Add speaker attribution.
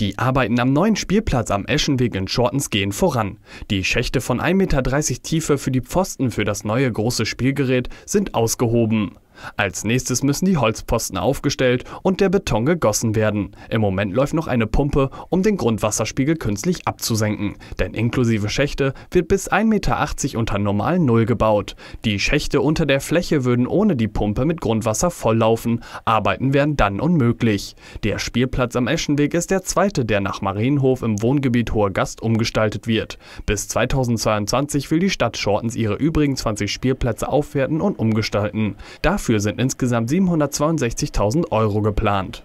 Speaker 1: Die Arbeiten am neuen Spielplatz am Eschenweg in Shortens gehen voran. Die Schächte von 1,30 Meter Tiefe für die Pfosten für das neue große Spielgerät sind ausgehoben. Als nächstes müssen die Holzposten aufgestellt und der Beton gegossen werden. Im Moment läuft noch eine Pumpe, um den Grundwasserspiegel künstlich abzusenken. Denn inklusive Schächte wird bis 1,80 Meter unter normal Null gebaut. Die Schächte unter der Fläche würden ohne die Pumpe mit Grundwasser volllaufen. Arbeiten wären dann unmöglich. Der Spielplatz am Eschenweg ist der zweite, der nach Marienhof im Wohngebiet Hoher Gast umgestaltet wird. Bis 2022 will die Stadt Schortens ihre übrigen 20 Spielplätze aufwerten und umgestalten. Dafür Dafür sind insgesamt 762.000 Euro geplant.